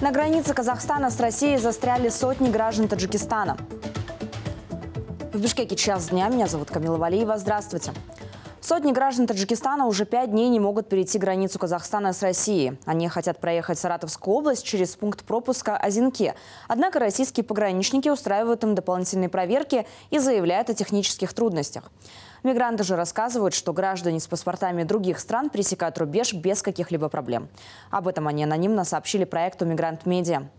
На границе Казахстана с Россией застряли сотни граждан Таджикистана. В Бишкеке час дня. Меня зовут Камила Валиева. Здравствуйте. Сотни граждан Таджикистана уже пять дней не могут перейти границу Казахстана с Россией. Они хотят проехать Саратовскую область через пункт пропуска Озинке. Однако российские пограничники устраивают им дополнительные проверки и заявляют о технических трудностях. Мигранты же рассказывают, что граждане с паспортами других стран пресекают рубеж без каких-либо проблем. Об этом они анонимно сообщили проекту «Мигрант Медиа».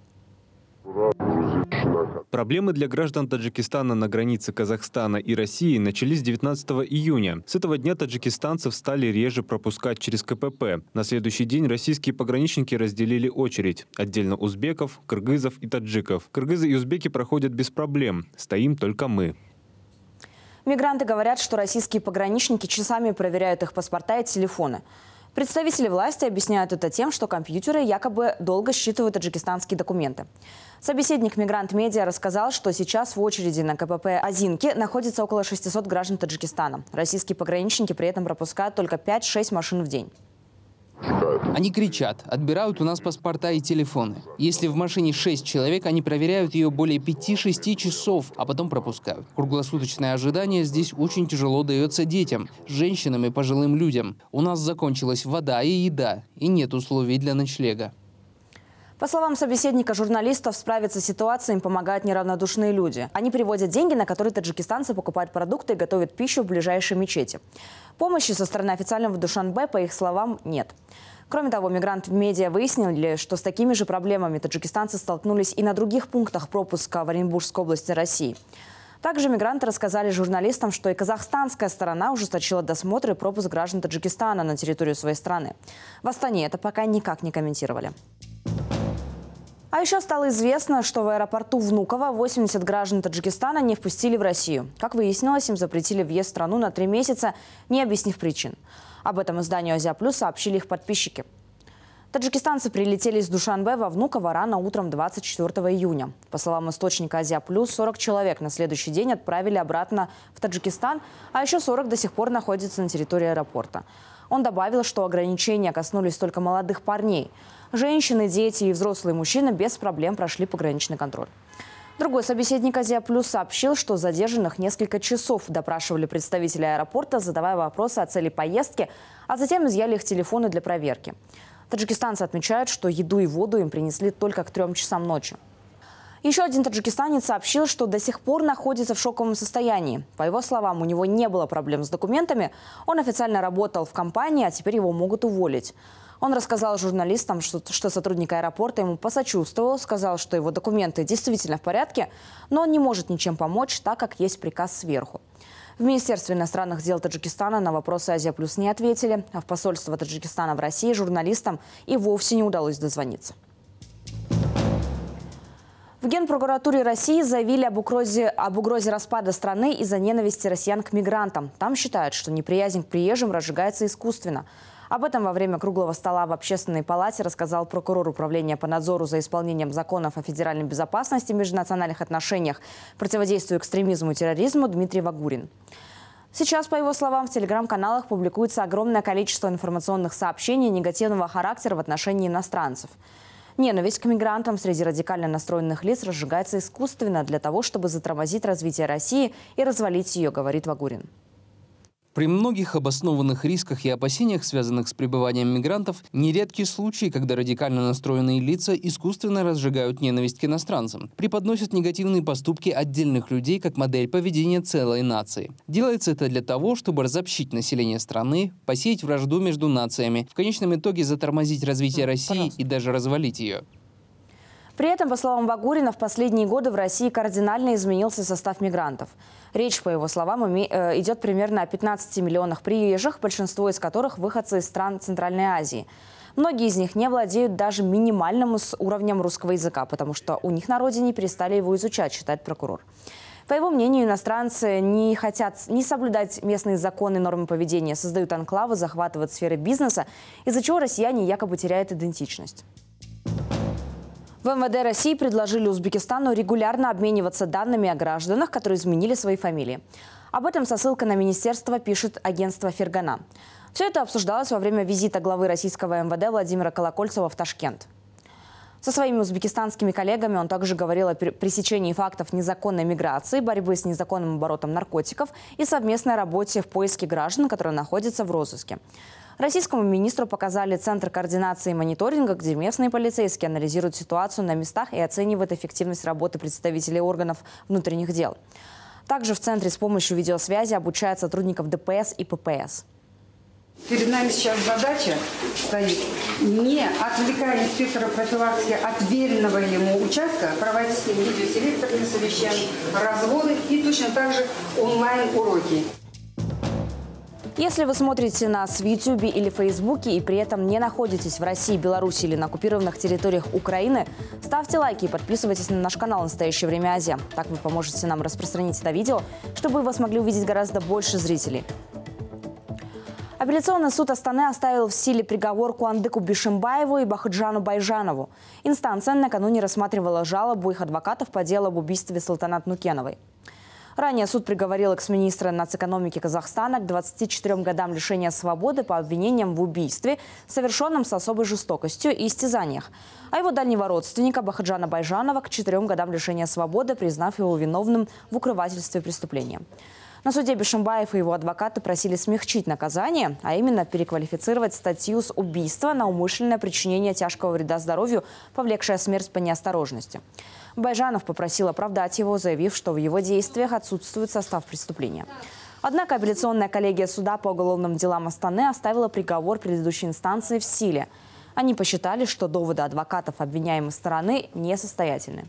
Проблемы для граждан Таджикистана на границе Казахстана и России начались 19 июня. С этого дня таджикистанцев стали реже пропускать через КПП. На следующий день российские пограничники разделили очередь. Отдельно узбеков, кыргызов и таджиков. Кыргызы и узбеки проходят без проблем. Стоим только мы. Мигранты говорят, что российские пограничники часами проверяют их паспорта и телефоны. Представители власти объясняют это тем, что компьютеры якобы долго считывают таджикистанские документы. Собеседник «Мигрант Медиа» рассказал, что сейчас в очереди на КПП «Озинки» находится около 600 граждан Таджикистана. Российские пограничники при этом пропускают только 5-6 машин в день. Они кричат, отбирают у нас паспорта и телефоны. Если в машине 6 человек, они проверяют ее более 5-6 часов, а потом пропускают. Круглосуточное ожидание здесь очень тяжело дается детям, женщинам и пожилым людям. У нас закончилась вода и еда, и нет условий для ночлега. По словам собеседника журналистов, справиться с ситуацией им помогают неравнодушные люди. Они приводят деньги, на которые таджикистанцы покупают продукты и готовят пищу в ближайшей мечети. Помощи со стороны официального в Душанбе, по их словам, нет. Кроме того, мигрант в медиа выяснили, что с такими же проблемами таджикистанцы столкнулись и на других пунктах пропуска в Оренбургской области России. Также мигранты рассказали журналистам, что и казахстанская сторона ужесточила досмотр и пропуск граждан Таджикистана на территорию своей страны. В Астане это пока никак не комментировали. А еще стало известно, что в аэропорту Внуково 80 граждан Таджикистана не впустили в Россию. Как выяснилось, им запретили въезд в страну на три месяца, не объяснив причин. Об этом изданию «Азия Плюс» сообщили их подписчики. Таджикистанцы прилетели из Душанбе во Внуково рано утром 24 июня. По словам источника «Азия Плюс», 40 человек на следующий день отправили обратно в Таджикистан, а еще 40 до сих пор находятся на территории аэропорта. Он добавил, что ограничения коснулись только молодых парней. Женщины, дети и взрослые мужчины без проблем прошли пограничный контроль. Другой собеседник «Азия Плюс» сообщил, что задержанных несколько часов допрашивали представители аэропорта, задавая вопросы о цели поездки, а затем изъяли их телефоны для проверки. Таджикистанцы отмечают, что еду и воду им принесли только к трем часам ночи. Еще один таджикистанец сообщил, что до сих пор находится в шоковом состоянии. По его словам, у него не было проблем с документами, он официально работал в компании, а теперь его могут уволить. Он рассказал журналистам, что, что сотрудник аэропорта ему посочувствовал, сказал, что его документы действительно в порядке, но он не может ничем помочь, так как есть приказ сверху. В Министерстве иностранных дел Таджикистана на вопросы «Азия Плюс» не ответили, а в посольство Таджикистана в России журналистам и вовсе не удалось дозвониться. В Генпрокуратуре России заявили об угрозе, об угрозе распада страны из-за ненависти россиян к мигрантам. Там считают, что неприязнь к приезжим разжигается искусственно. Об этом во время круглого стола в Общественной палате рассказал прокурор Управления по надзору за исполнением законов о федеральной безопасности и межнациональных отношениях, противодействию экстремизму и терроризму Дмитрий Вагурин. Сейчас, по его словам, в телеграм-каналах публикуется огромное количество информационных сообщений негативного характера в отношении иностранцев – Ненависть к мигрантам среди радикально настроенных лиц разжигается искусственно для того, чтобы затормозить развитие России и развалить ее, говорит Вагурин. При многих обоснованных рисках и опасениях, связанных с пребыванием мигрантов, нередки случаи, когда радикально настроенные лица искусственно разжигают ненависть к иностранцам, преподносят негативные поступки отдельных людей как модель поведения целой нации. Делается это для того, чтобы разобщить население страны, посеять вражду между нациями, в конечном итоге затормозить развитие России Пожалуйста. и даже развалить ее. При этом, по словам Вагурина, в последние годы в России кардинально изменился состав мигрантов. Речь, по его словам, э, идет примерно о 15 миллионах приезжих, большинство из которых выходцы из стран Центральной Азии. Многие из них не владеют даже минимальным уровнем русского языка, потому что у них на родине перестали его изучать, считает прокурор. По его мнению, иностранцы не хотят не соблюдать местные законы и нормы поведения, создают анклавы, захватывают сферы бизнеса, из-за чего россияне якобы теряют идентичность. В МВД России предложили Узбекистану регулярно обмениваться данными о гражданах, которые изменили свои фамилии. Об этом со ссылкой на министерство пишет агентство «Фергана». Все это обсуждалось во время визита главы российского МВД Владимира Колокольцева в Ташкент. Со своими узбекистанскими коллегами он также говорил о пресечении фактов незаконной миграции, борьбы с незаконным оборотом наркотиков и совместной работе в поиске граждан, которые находятся в розыске. Российскому министру показали Центр координации и мониторинга, где местные полицейские анализируют ситуацию на местах и оценивают эффективность работы представителей органов внутренних дел. Также в центре с помощью видеосвязи обучают сотрудников ДПС и ППС. Перед нами сейчас задача стоит не отвлекая инспектора профилактики от веренного ему участка, а проводить с ним видеоселекторные совещания, разводы и точно так же онлайн-уроки. Если вы смотрите нас в YouTube или Фейсбуке и при этом не находитесь в России, Беларуси или на оккупированных территориях Украины, ставьте лайки и подписывайтесь на наш канал «Настоящее время Азия». Так вы поможете нам распространить это видео, чтобы его смогли увидеть гораздо больше зрителей. Апелляционный суд Астаны оставил в силе приговор Куандыку Бишимбаеву и Бахаджану Байжанову. Инстанция накануне рассматривала жалобу их адвокатов по делу об убийстве Султанат Нукеновой. Ранее суд приговорил экс-министра нацэкономики Казахстана к 24 годам лишения свободы по обвинениям в убийстве, совершенном с особой жестокостью и истязаниях, а его дальнего родственника Бахаджана Байжанова к 4 годам лишения свободы, признав его виновным в укрывательстве преступления. На суде Бешимбаев и его адвокаты просили смягчить наказание, а именно переквалифицировать статью с убийства на умышленное причинение тяжкого вреда здоровью, повлекшее смерть по неосторожности. Байжанов попросил оправдать его, заявив, что в его действиях отсутствует состав преступления. Однако апелляционная коллегия суда по уголовным делам Астаны оставила приговор предыдущей инстанции в силе. Они посчитали, что доводы адвокатов обвиняемой стороны несостоятельны.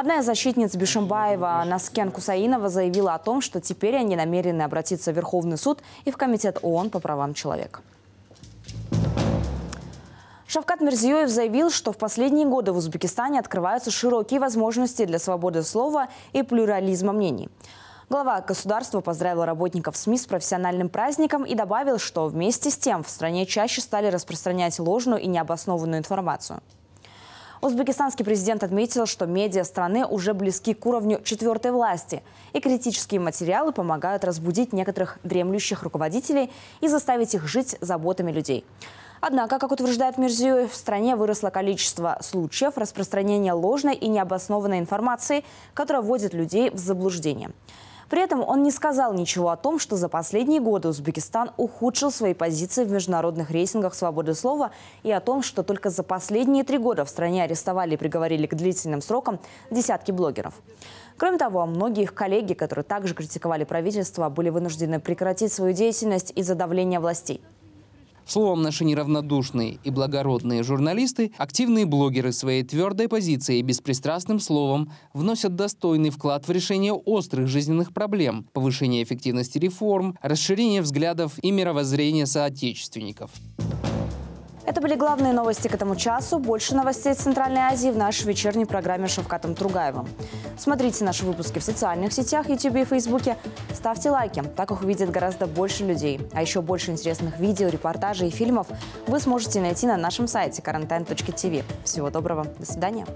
Одна из защитниц Бишимбаева Наскен Кусаинова заявила о том, что теперь они намерены обратиться в Верховный суд и в Комитет ООН по правам человека. Шавкат Мирзиёев заявил, что в последние годы в Узбекистане открываются широкие возможности для свободы слова и плюрализма мнений. Глава государства поздравил работников СМИ с профессиональным праздником и добавил, что вместе с тем в стране чаще стали распространять ложную и необоснованную информацию. Узбекистанский президент отметил, что медиа страны уже близки к уровню четвертой власти, и критические материалы помогают разбудить некоторых дремлющих руководителей и заставить их жить заботами людей. Однако, как утверждает Мирзиев, в стране выросло количество случаев распространения ложной и необоснованной информации, которая вводит людей в заблуждение. При этом он не сказал ничего о том, что за последние годы Узбекистан ухудшил свои позиции в международных рейтингах свободы слова и о том, что только за последние три года в стране арестовали и приговорили к длительным срокам десятки блогеров. Кроме того, многие их коллеги, которые также критиковали правительство, были вынуждены прекратить свою деятельность из-за давления властей. Словом, наши неравнодушные и благородные журналисты, активные блогеры своей твердой позицией и беспристрастным словом вносят достойный вклад в решение острых жизненных проблем, повышение эффективности реформ, расширение взглядов и мировоззрения соотечественников. Это были главные новости к этому часу. Больше новостей из Центральной Азии в нашей вечерней программе Шавкатом Тругаевым. Смотрите наши выпуски в социальных сетях, YouTube и Facebook. Ставьте лайки, так их увидит гораздо больше людей. А еще больше интересных видео, репортажей и фильмов вы сможете найти на нашем сайте карантин.тв. Всего доброго, до свидания.